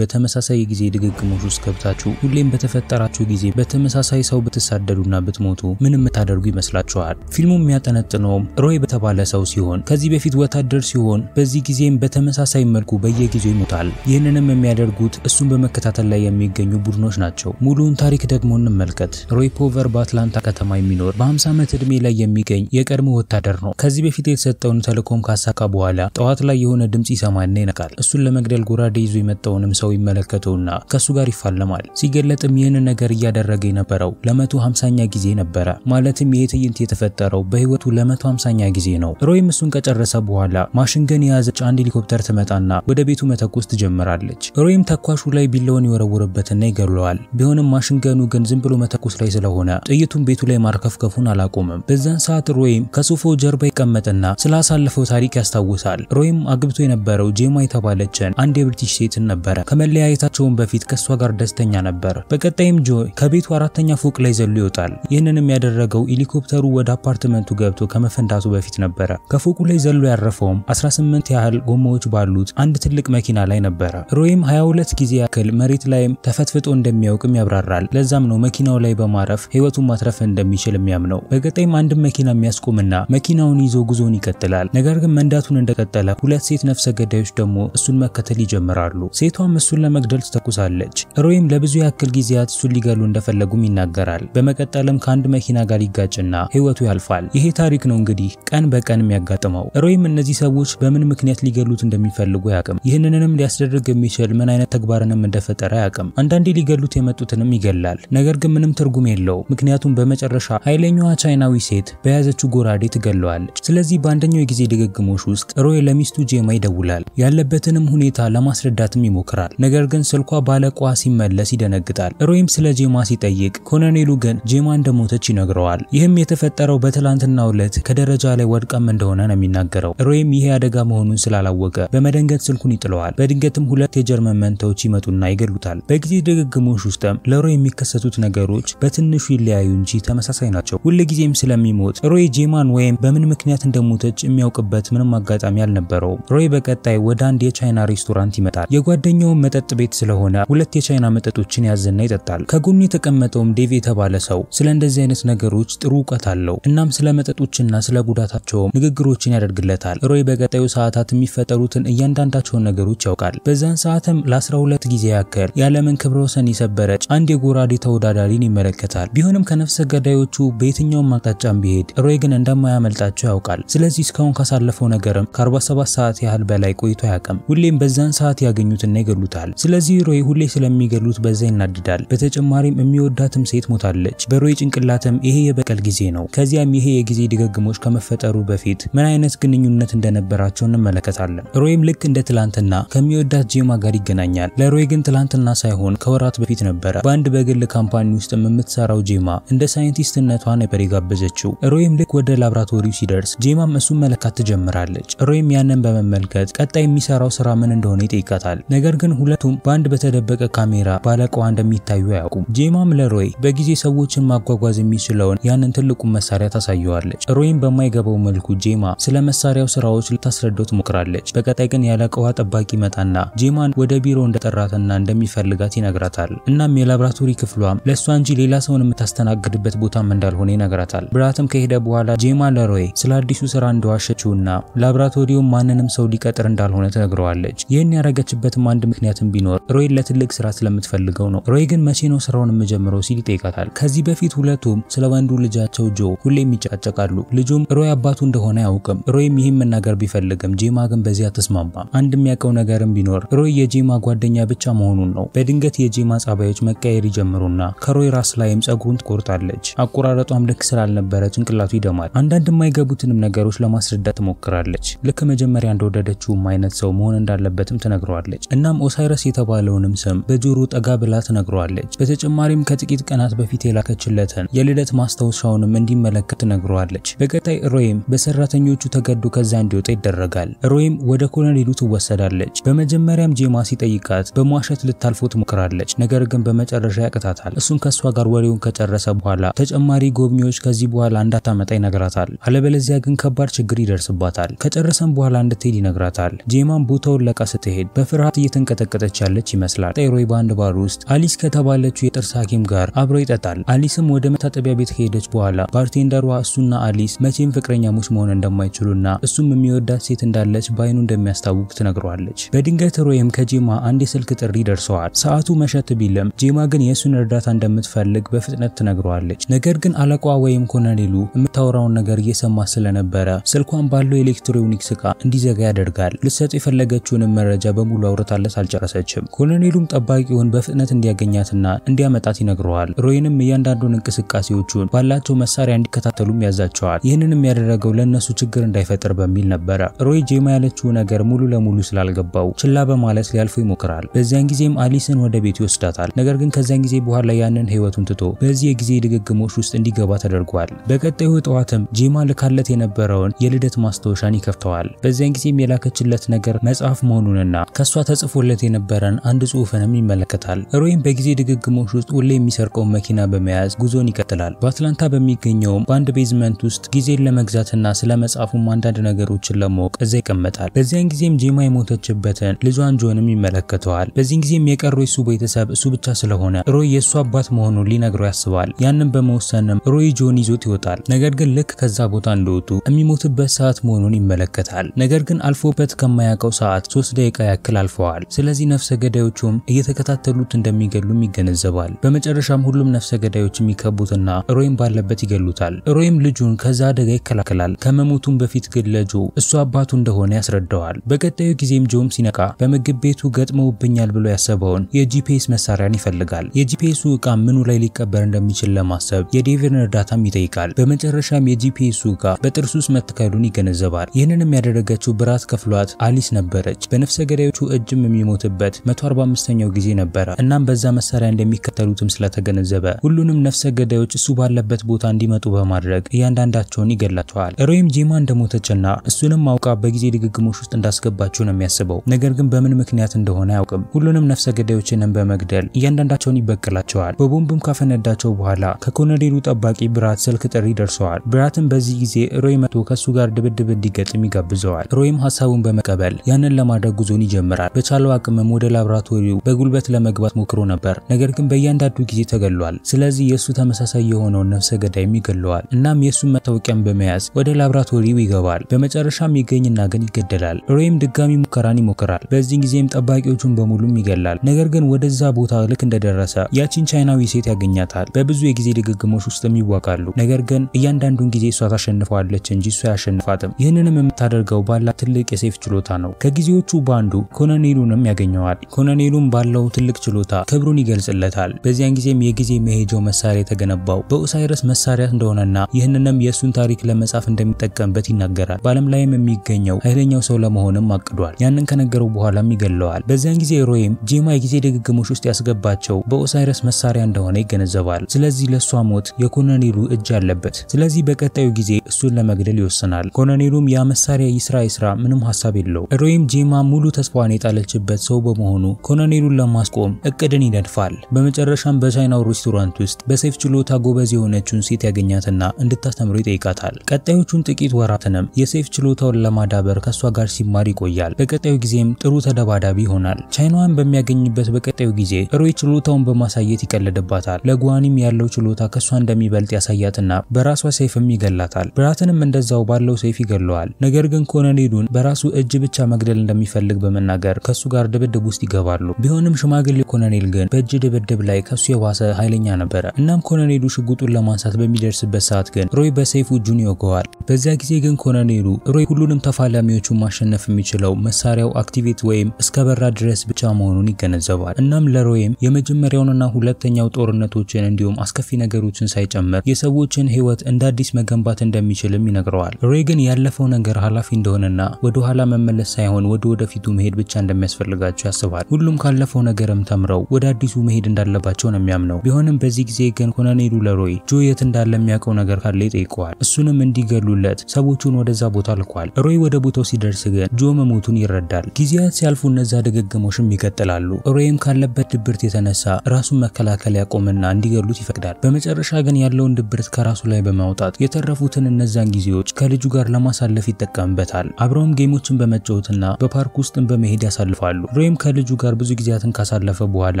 በተመሳሳይ የጊዜ ድግግሞች ውስጥ ገብታችሁ ሁሌም በተፈጠራችሁ ጊዜ በተመሳሳይ ሰው ብትሳደዱና ብትሞቱ ምንም የምታደርጉ ይመስላችኋል? ፊልሙ የሚያጠነጥነውም ሮይ በተባለ ሰው ሲሆን ከዚህ በፊት ወታደር ሲሆን በዚህ ጊዜም በተመሳሳይ መልኩ በየጊዜው ይሞታል። ይህንንም የሚያደርጉት እሱን በመከታተል ላይ የሚገኙ ቡድኖች ናቸው። ሙሉውን ታሪክ ደግሞ እንመልከት። ሮይ ፖቨር በአትላንታ ከተማ የሚኖር በ50 ዓመት ዕድሜ ላይ የሚገኝ የቀድሞ ወታደር ነው። ከዚህ በፊት የተሰጠውን ተልዕኮም ካሳካ በኋላ ጠዋት ላይ የሆነ ድምፅ ይሰማና ይነቃል። እሱን ለመግደል ጎራዴ ይዞ የመጣውንም ሰው ሰው ይመለከተውና ከሱ ጋር ይፋለማል። ሲገለጥም ይህንን ነገር እያደረገ የነበረው ለመቶ ሃምሳኛ ጊዜ ነበረ። ማለትም ይሄ ትዕይንት የተፈጠረው በህይወቱ ለመቶ ሃምሳኛ ጊዜ ነው። ሮይም እሱን ከጨረሰ በኋላ ማሽንገን የያዘች አንድ ሄሊኮፕተር ትመጣና ወደ ቤቱ መተኮስ ትጀምራለች። ሮይም ተኳሹ ላይ ቢላውን ይወረውርበትና ይገድለዋል። ቢሆንም ማሽንገኑ ግን ዝም ብሎ መተኮስ ላይ ስለሆነ ጥይቱን ቤቱ ላይ ማርከፍከፉን አላቆምም። በዛን ሰዓት ሮይም ከሱፎ ጀርባ ይቀመጥና ስላሳለፈው ታሪክ ያስታውሳል። ሮይም አግብቶ የነበረው ጄማ የተባለችን አንድ የብሪቲሽ ሴትን ነበረ። ከመለያየታቸውን በፊት ከእሷ ጋር ደስተኛ ነበር። በቀጣይም ጆ ከቤቱ አራተኛ ፎቅ ላይ ዘሎ ይወጣል። ይህንንም ያደረገው ሄሊኮፕተሩ ወደ አፓርትመንቱ ገብቶ ከመፈንዳቱ በፊት ነበረ። ከፎቁ ላይ ዘሎ ያረፈውም 18 ያህል ጎማዎች ባሉት አንድ ትልቅ መኪና ላይ ነበረ። ሮይም 22 ጊዜ ያክል መሬት ላይም ተፈትፍጦ እንደሚያውቅም ያብራራል። ለዛም ነው መኪናው ላይ በማረፍ ህይወቱን ማትረፍ እንደሚችል የሚያምነው። በቀጣይም አንድም መኪና የሚያስቆምና መኪናውን ይዞ ጉዞን ይቀጥላል። ነገር ግን መንዳቱን እንደቀጠለ ሁለት ሴት ነፍሰ ገዳዮች ደግሞ እሱን መከተል ይጀምራሉ። ሴቷም እሱን ለመግደል ትተኩሳለች። ሮይም ለብዙ ያክል ጊዜያት እሱን ሊገሉ እንደፈለጉም ይናገራል። በመቀጠልም ከአንድ መኪና ጋር ይጋጭና ህይወቱ ያልፋል። ይሄ ታሪክ ነው እንግዲህ ቀን በቀን የሚያጋጥመው። ሮይም እነዚህ ሰዎች በምን ምክንያት ሊገሉት እንደሚፈልጉ አያውቅም። ይህንንም ሊያስደርግ የሚችል ምን አይነት ተግባርንም እንደፈጠረ አያውቅም። አንዳንዴ ሊገሉት የመጡትንም ይገላል። ነገር ግን ምንም ትርጉም የለው። ምክንያቱም በመጨረሻ ኃይለኛዋ ቻይናዊ ሴት በያዘችው ጎራዴ ትገለዋለች። ስለዚህ በአንደኛው የጊዜ ድግግሞሽ ውስጥ ሮይ ለሚስቱ ጄማ ይደውላል። ያለበትንም ሁኔታ ለማስረዳትም ይሞክራል። ነገር ግን ስልኳ ባለቋ ሲመለስ ይደነግጣል። ሮይም ስለ ጄማ ሲጠይቅ ኮሎኔሉ ግን ጄማ እንደሞተች ይነግረዋል። ይህም የተፈጠረው በትላንትናው ዕለት ከደረጃ ላይ ወድቃም እንደሆነ ነው የሚናገረው። ሮይም ይሄ አደጋ መሆኑን ስላላወቀ በመደንገጥ ስልኩን ይጥለዋል። በድንገትም ሁለት የጀርመን መንታዎች ይመጡና ይገሉታል። በጊዜ ድግግሞሽ ውስጥም ለሮይ የሚከሰቱት ነገሮች በትንሹ ይለያዩ እንጂ ተመሳሳይ ናቸው። ሁልጊዜም ስለሚሞት ሮይ ጄማን ወይም በምን ምክንያት እንደሞተች የሚያውቅበት ምንም አጋጣሚ አልነበረውም። ሮይ በቀጣይ ወደ አንድ የቻይና ሬስቶራንት ይመጣል። የጓደኛውን መጠጥ ቤት ስለሆነ ሁለት የቻይና መጠጦችን ያዝና ይጠጣል። ከጎኑ የተቀመጠውም ዴቭ የተባለ ሰው ስለ እንደዚህ አይነት ነገሮች ጥሩ እውቀት አለው። እናም ስለ መጠጦችና ስለ ጉዳታቸውም ንግግሮችን ያደርግለታል። ሮይ በቀጣዩ ሰዓታት የሚፈጠሩትን እያንዳንዳቸውን ነገሮች ያውቃል። በዛን ሰዓትም ለ12 ጊዜ ያክል የዓለምን ክብረ ወሰን የሰበረች አንድ የጎራዴ ተወዳዳሪን ይመለከታል። ቢሆንም ከነፍሰ ገዳዮቹ በየትኛውም አቅጣጫም ቢሄድ ሮይ ግን እንደማያመልጣቸው ያውቃል። ስለዚህ እስካሁን ካሳለፈው ነገርም ከ47 ሰዓት ያህል በላይ ቆይቶ አያውቅም። ሁሌም በዛን ሰዓት ያገኙትና ይገሉ ይገሉታል። ስለዚህ ሮይ ሁሌ ስለሚገሉት በዛ ይናደዳል። በተጨማሪም የሚወዳትም ሴት ሞታለች። በሮይ ጭንቅላትም ይሄ የበቀል ጊዜ ነው። ከዚያም ይሄ የጊዜ ድግግሞች ከመፈጠሩ በፊት ምን አይነት ግንኙነት እንደነበራቸው እንመለከታለን። ሮይም ልክ እንደ ትላንትና ከሚወዳት ጄማ ጋር ይገናኛል። ለሮይ ግን ትላንትና ሳይሆን ከወራት በፊት ነበረ። በአንድ በግል ካምፓኒ ውስጥ የምትሰራው ጄማ እንደ ሳይንቲስትነቷ ነበር የጋበዘችው። ሮይም ልክ ወደ ላብራቶሪው ሲደርስ ጄማም እሱን መለካት ትጀምራለች። ሮይም ያንን በመመልከት ቀጣይ የሚሰራው ስራ ምን እንደሆነ ይጠይቃታል። ነገር ግን ሁለቱም በአንድ በተደበቀ ካሜራ ባለቀዋ እንደሚታዩ አያውቁም። ጄማም ለሮይ በጊዜ ሰዎችን ማጓጓዝ የሚችለውን ያንን ትልቁን መሳሪያ ታሳየዋለች። ሮይም በማይገባው መልኩ ጄማ ስለ መሳሪያው ስራዎች ልታስረዳው ትሞክራለች። በቀጣይ ግን ያለቀዋ ጠባቂ መጣና ጄማን ወደ ቢሮ እንደጠራትና እንደሚፈልጋት ይነግራታል። እናም የላብራቶሪ ክፍሏም ለእሷ እንጂ ሌላ ሰውን የምታስተናግድበት ቦታም እንዳልሆነ ይነግራታል። ብራትም ከሄደ በኋላ ጄማ ለሮይ ስለ አዲሱ ስራ እንደዋሸችውና ላብራቶሪውም ማንንም ሰው ሊቀጥር እንዳልሆነ ትነግረዋለች። ይህን ያረገችበትም አንድ ምክንያት ምክንያትም ቢኖር ሮይ ለትልቅ ስራ ስለምትፈልገው ነው። ሮይ ግን መቼ ነው ስራውን የምጀምረው ሲል ይጠይቃታል። ከዚህ በፊት ሁለቱም ስለ ወንዱ ልጃቸው ጆ ሁሌም ይጨቃጨቃሉ። ልጁም ሮይ አባቱ እንደሆነ አያውቅም። ሮይም ይህም መናገር ቢፈልግም ጄማ ግን በዚያ አትስማማም። አንድ የሚያውቀው ነገርም ቢኖር ሮይ የጄማ ጓደኛ ብቻ መሆኑን ነው። በድንገት የጄማ ጸባዮች መቀየር ይጀምሩና ከሮይ ራስ ላይም ጸጉሩን ትቆርጣለች። አቆራረጧም ልክ ስላልነበረ ጭንቅላቱ ይደማል። አንዳንድ የማይገቡትንም ነገሮች ለማስረዳት ትሞክራለች። ልክ መጀመሪያ እንደወደደችውም አይነት ሰው መሆን እንዳለበትም ትነግረዋለች። እናም ሳይረስ የተባለውንም ስም በጆሮ ጠጋ ብላ ትነግረዋለች። በተጨማሪም ከጥቂት ቀናት በፊት የላከችለትን የልደት ማስታወሻውንም እንዲመለከት ትነግረዋለች። በቀጣይ ሮይም በሰራተኞቹ ተገዶ ከዛ እንዲወጣ ይደረጋል። ሮይም ወደ ኮሎኔሉ ትወሰዳለች። በመጀመሪያም ጄማ ሲጠይቃት በሟሸት ልታልፎ ትሞክራለች። ነገር ግን በመጨረሻ ያቅታታል። እሱም ከእሷ ጋር ወሬውን ከጨረሰ በኋላ ተጨማሪ ጎብኚዎች ከዚህ በኋላ እንዳታመጣ ይነግራታል። አለበለዚያ ግን ከባድ ችግር ይደርስባታል። ከጨረሰም በኋላ እንድትሄድ ይነግራታል። ጄማም ቦታውን ለቃ ስትሄድ በፍርሃት እየተንቀጠቀ እየቀጠቀጠች ያለች ይመስላል። ጤሮይ በአንድ ባር ውስጥ አሊስ ከተባለችው የጥርስ ሐኪም ጋር አብሮ ይጠጣል። አሊስም ወደ መታጠቢያ ቤት ከሄደች በኋላ ባርቴንደሯ እሱና አሊስ መቼም ፍቅረኛሞች መሆን እንደማይችሉና እሱም የሚወዳት ሴት እንዳለች በአይኑ እንደሚያስታውቅ ትነግረዋለች። በድንገት ሮይም ከጄማ አንድ የስልክ ጥሪ ደርሰዋል። ሰዓቱ መሸት ቢልም ጄማ ግን የእሱን እርዳታ እንደምትፈልግ በፍጥነት ትነግረዋለች። ነገር ግን አለቋ ወይም ኮነሌሉ የምታወራውን ነገር እየሰማ ስለነበረ ስልኳን ባለው ኤሌክትሮኒክስ ዕቃ እንዲዘጋ ያደርጋል። ልትሰጡ የፈለገችውንም መረጃ በሙሉ አውርታለት አልጨ አልጨረሰችም። ኮሎኔሉም ጠባቂውን በፍጥነት እንዲያገኛትና እንዲያመጣት ይነግረዋል። ሮይንም እያንዳንዱን እንቅስቃሴዎቹን ባላቸው መሳሪያ እንዲከታተሉም ያዛቸዋል። ይህንንም ያደረገው ለእነሱ ችግር እንዳይፈጥር በሚል ነበረ። ሮይ ጄማ ያለችው ነገር ሙሉ ለሙሉ ስላልገባው ችላ በማለት ሊያልፉ ይሞክራል። በዚያን ጊዜም አሊስን ወደ ቤት ይወስዳታል። ነገር ግን ከዚያን ጊዜ በኋላ ያንን ህይወቱን ትቶ በዚህ የጊዜ ድግግሞች ውስጥ እንዲገባ ተደርጓል። በቀጣዩ ጠዋትም ጄማ ልካለት የነበረውን የልደት ማስታወሻን ይከፍተዋል። በዚያን ጊዜም የላከችለት ነገር መጽሐፍ መሆኑንና ከእሷ ተጽፎለት የነበረን አንድ ጽሑፍንም ይመለከታል። ሮይም በጊዜ ድግግሞች ውስጥ ሁሌ የሚሰርቀውን መኪና በመያዝ ጉዞን ይቀጥላል። በአትላንታ በሚገኘውም በአንድ ቤዝመንት ውስጥ ጊዜን ለመግዛትና ስለ መጽሐፉም አንዳንድ ነገሮችን ለማወቅ እዛ ይቀመጣል። በዚያን ጊዜም ጄማ የሞተችበትን ልጇን ጆንም ይመለከተዋል። በዚህን ጊዜም የቀሩ የሱ ቤተሰብ እሱ ብቻ ስለሆነ ሮይ የእሱ አባት መሆኑን ሊነግረው ያስባል። ያንን በመወሰንም ሮይ ጆን ይዞት ይወጣል። ነገር ግን ልክ ከዛ ቦታ እንደወጡ የሚሞትበት ሰዓት መሆኑን ይመለከታል። ነገር ግን አልፎበት ከማያውቀው ሰዓት ሶስት ደቂቃ ያክል አልፈዋል። እነዚህ ነፍሰ ገዳዮቹም እየተከታተሉት እንደሚገሉም ይገነዘባል። በመጨረሻም ሁሉም ነፍሰ ገዳዮች የሚከቡትና ሮይም ባለበት ይገሉታል። ሮይም ልጁን ከዛ አደጋ ይከላከላል። ከመሞቱም በፊት ግን ለጆ እሱ አባቱ እንደሆነ ያስረዳዋል። በቀጣዩ ጊዜም ጆም ሲነቃ በምግብ ቤቱ ገጥመውብኛል ብሎ ያሰበውን የጂፒኤስ መሳሪያን ይፈልጋል። የጂፒኤሱ እቃ ምኑ ላይ ሊቀበር እንደሚችል ለማሰብ የዴቪን እርዳታም ይጠይቃል። በመጨረሻም የጂፒኤሱ እቃ በጥርሱ ውስጥ መትከሉን ይገነዘባል። ይህንንም ያደረገችው ብራት ከፍሏት አሊስ ነበረች። በነፍሰ ገዳዮቹ እጅም የሚሞ የሚሞትበት 145ኛው ጊዜ ነበረ። እናም በዛ መሳሪያ እንደሚከተሉትም ስለተገነዘበ ሁሉንም ነፍሰ ገዳዮች እሱ ባለበት ቦታ እንዲመጡ በማድረግ እያንዳንዳቸውን ይገላቸዋል። ሮይም ጄማ እንደሞተችና እሱንም አውቃ በጊዜ ድግግሞሽ ውስጥ እንዳስገባችው ነው የሚያስበው። ነገር ግን በምን ምክንያት እንደሆነ አያውቅም። ሁሉንም ነፍሰ ገዳዮችንም በመግደል እያንዳንዳቸውን ይበቀላቸዋል። በቦምብም ካፈነዳቸው በኋላ ከኮሎኔሉ ጠባቂ ብራት ስልክ ጥሪ ደርሰዋል። ብራትም በዚህ ጊዜ ሮይ መጥቶ ከእሱ ጋር ድብድብ እንዲገጥም ይጋብዘዋል። ሮይም ሀሳቡን በመቀበል ያንን ለማድረግ ጉዞን ይጀምራል። በቻለው እያዳከመም ወደ ላብራቶሪው በጉልበት ለመግባት ሞክሮ ነበር። ነገር ግን በእያንዳንዱ ጊዜ ተገሏል። ስለዚህ የእሱ ተመሳሳይ የሆነውን ነፍሰ ገዳይም ይገለዋል። እናም የእሱን መታወቂያም በመያዝ ወደ ላብራቶሪው ይገባል። በመጨረሻም ይገኝና ግን ይገደላል። ሮይም ድጋሚ ሙከራን ይሞክራል። በዚህ ጊዜም ጠባቂዎቹን በሙሉም ይገላል። ነገር ግን ወደዛ ቦታ ልክ እንደደረሰ ያቺን ቻይናዊ ሴት ያገኛታል። በብዙ የጊዜ ድግግሞች ውስጥም ይዋቃሉ። ነገር ግን እያንዳንዱን ጊዜ እሷ ታሸንፈዋለች እንጂ እሷ ያሸንፋትም። ይህንንም የምታደርገው ባላት ትልቅ የሴፍ ችሎታ ነው። ከጊዜዎቹ በአንዱ ኮሎኔሉንም ያገኘዋል። ኮሎኔሉም ባለው ትልቅ ችሎታ ክብሩን ይገልጽለታል። በዚያን ጊዜም የጊዜ መሄጃው መሳሪያ የተገነባው በኦሳይረስ መሳሪያ እንደሆነና ይህንንም የእሱን ታሪክ ለመጻፍ እንደሚጠቀምበት ይናገራል። በዓለም ላይም የሚገኘው ኃይለኛው ሰው ለመሆንም አቅዷል። ያንን ከነገረው በኋላም ይገለዋል። በዚያን ጊዜ ሮይም ጄማ የጊዜ ድግግሞች ውስጥ ያስገባቸው በኦሳይረስ መሳሪያ እንደሆነ ይገነዘባል። ስለዚህ ለእሷ ሞት የኮሎኔሉ እጅ አለበት። ስለዚህ በቀጣዩ ጊዜ እሱን ለመግደል ይወስናል። ኮሎኔሉም ያ መሳሪያ ይስራ ይስራ ምንም ሀሳብ የለው። ሮይም ጄማ ሙሉ ተስፋዋን የጣለችበት ሰው በመሆኑ ኮሎኔሉን ለማስቆም እቅድን ይነድፋል። በመጨረሻም በቻይናው ሬስቶራንት ውስጥ በሴፍ ችሎታ ጎበዝ የሆነችውን ሴት ያገኛትና እንድታስተምረው ይጠይቃታል። ቀጣዮቹን ጥቂት ወራትንም የሴፍ ችሎታውን ለማዳበር ከእሷ ጋር ሲማር ይቆያል። በቀጣዩ ጊዜም ጥሩ ተደባዳቢ ይሆናል። ቻይናዋን በሚያገኝበት በቀጣዩ ጊዜ ሮይ ችሎታውን በማሳየት ይቀልድባታል። ለጓኒም ያለው ችሎታ ከእሷ እንደሚበልጥ ያሳያትና በራሷ ሰይፍም ይገላታል። ብራትንም እንደዛው ባለው ሰይፍ ይገለዋል። ነገር ግን ኮሎኔሉን በራሱ እጅ ብቻ መግደል እንደሚፈልግ በመናገር ከሱ ጋር ድብድብ ውስጥ ይገባሉ። ቢሆንም ሽማግሌው ኮሎኔል ግን በእጅ ድብድብ ላይ ከሱ የባሰ ኃይለኛ ነበረ። እናም ኮሎኔሉ ሽጉጡን ለማንሳት በሚደርስበት ሰዓት ግን ሮይ በሰይፉ እጁን ይወገዋል። በዚያ ጊዜ ግን ኮሎኔሉ ሮይ ሁሉንም ተፋላሚዎቹን ማሸነፍ የሚችለው መሳሪያው አክቲቬት ወይም እስከ በራ ድረስ ብቻ መሆኑን ይገነዘባል። እናም ለሮይም የመጀመሪያውንና ሁለተኛው ጦርነቶችን እንዲሁም አስከፊ ነገሮችን ሳይጨምር የሰዎችን ህይወት እንደ አዲስ መገንባት እንደሚችልም ይነግረዋል። ሮይ ግን ያለፈው ነገር ኃላፊ እንደሆነና ወደ ኋላ መመለስ ሳይሆን ወደ ወደፊቱ መሄድ ብቻ እንደሚያስፈልጋል እንዳደረጋቸው ያስባል። ሁሉም ካለፈው ነገርም ተምረው ወደ አዲሱ መሄድ እንዳለባቸው ነው የሚያምነው። ቢሆንም በዚህ ጊዜ ግን ኮሎኔሉ ለሮይ ጆ የት እንዳለ የሚያውቀው ነገር ካለ ይጠይቀዋል። እሱንም እንዲገሉለት ሰዎቹን ወደዛ ቦታ ልኳል። ሮይ ወደ ቦታው ሲደርስ ግን ጆ መሞቱን ይረዳል። ጊዜያት ሲያልፉ እነዛ ድግግሞሽም ይቀጥላሉ። ሮይም ካለበት ድብርት የተነሳ ራሱን መከላከል ያቆምና እንዲገሉት ይፈቅዳል። በመጨረሻ ግን ያለውን ድብርት ከራሱ ላይ በማውጣት የተረፉትን እነዛን ጊዜዎች ከልጁ ጋር ለማሳለፍ ይጠቀምበታል። አብረውም ጌሞችን በመጫወትና በፓርክ ውስጥን በመሄድ ያሳልፋሉ። ሮይም ከልጁ ጋር ብዙ ጊዜያትን ካሳለፈ በኋላ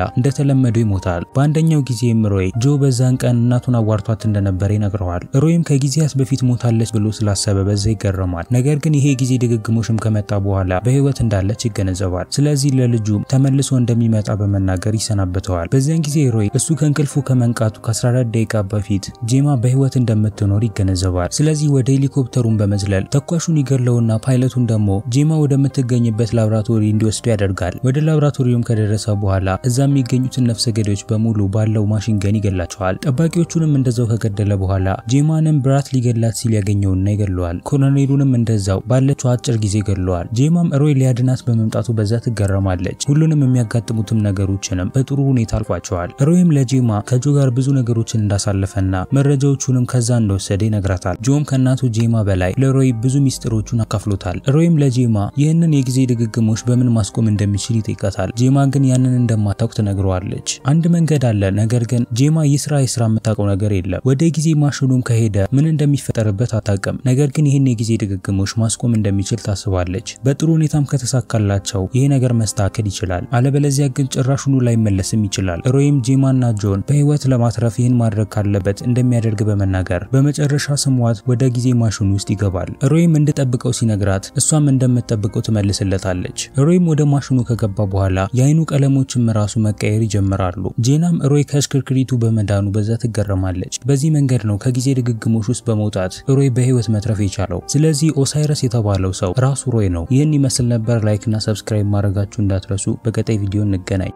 እንደተለመደው ይሞታል። በአንደኛው ጊዜም ሮይ ጆ በዛን ቀን እናቱን አዋርቷት እንደነበረ ይነግረዋል። ሮይም ከጊዜያት በፊት ሞታለች ብሎ ስላሰበ በዛ ይገረማል። ነገር ግን ይሄ ጊዜ ድግግሞሽም ከመጣ በኋላ በህይወት እንዳለች ይገነዘባል። ስለዚህ ለልጁ ተመልሶ እንደሚመጣ በመናገር ይሰናበተዋል። በዚያን ጊዜ ሮይ እሱ ከእንቅልፉ ከመንቃቱ ከ14 ደቂቃ በፊት ጄማ በህይወት እንደምትኖር ይገነዘባል። ስለዚህ ወደ ሄሊኮፕተሩን በመዝለል ተኳሹን ይገድለውና ፓይለቱን ደግሞ ጄማ ወደምትገኝበት ላብራቶሪ እንዲወስዱ ያደርጋል። ያደርጋል። ወደ ላብራቶሪውም ከደረሰ በኋላ እዛ የሚገኙትን ነፍሰ ገዳዮች በሙሉ ባለው ማሽን ገን ይገላቸዋል። ጠባቂዎቹንም እንደዛው ከገደለ በኋላ ጄማንም ብራት ሊገላት ሲል ያገኘውና ይገለዋል። ኮሎኔሉንም እንደዛው ባለችው አጭር ጊዜ ገለዋል። ጄማም ሮይ ሊያድናት በመምጣቱ በዛ ትገረማለች። ሁሉንም የሚያጋጥሙትም ነገሮችንም በጥሩ ሁኔታ አልፏቸዋል። ሮይም ለጄማ ከጆ ጋር ብዙ ነገሮችን እንዳሳለፈና መረጃዎቹንም ከዛ እንደወሰደ ይነግራታል። ጆም ከእናቱ ጄማ በላይ ለሮይ ብዙ ሚስጥሮቹን አካፍሎታል። ሮይም ለጄማ ይህንን የጊዜ ድግግሞች በምን ማስቆም እንደ እንደሚችል ይጠይቃታል። ጄማ ግን ያንን እንደማታውቅ ትነግረዋለች። አንድ መንገድ አለ፣ ነገር ግን ጄማ የስራ ስራ የምታውቀው ነገር የለም። ወደ ጊዜ ማሽኑም ከሄደ ምን እንደሚፈጠርበት አታውቅም። ነገር ግን ይህን የጊዜ ድግግሞች ማስቆም እንደሚችል ታስባለች። በጥሩ ሁኔታም ከተሳካላቸው ይሄ ነገር መስተካከል ይችላል። አለበለዚያ ግን ጭራሹኑ ላይመለስም ይችላል። ሮይም ጄማና ጆን በህይወት ለማትረፍ ይህን ማድረግ ካለበት እንደሚያደርግ በመናገር በመጨረሻ ስሟት ወደ ጊዜ ማሽኑ ውስጥ ይገባል። ሮይም እንድጠብቀው ሲነግራት እሷም እንደምትጠብቀው ትመልስለታለች። ሮይም ወደ ማሽኑ መስፍኑ ከገባ በኋላ የአይኑ ቀለሞችም ራሱ መቀየር ይጀምራሉ። ጄናም ሮይ ከእሽክርክሪቱ በመዳኑ በዛ ትገረማለች። በዚህ መንገድ ነው ከጊዜ ድግግሞች ውስጥ በመውጣት ሮይ በህይወት መትረፍ የቻለው። ስለዚህ ኦሳይረስ የተባለው ሰው ራሱ ሮይ ነው። ይህን ይመስል ነበር። ላይክ ሰብስክራይብ ማድረጋችሁ እንዳትረሱ። በቀጣይ ቪዲዮ እንገናኝ።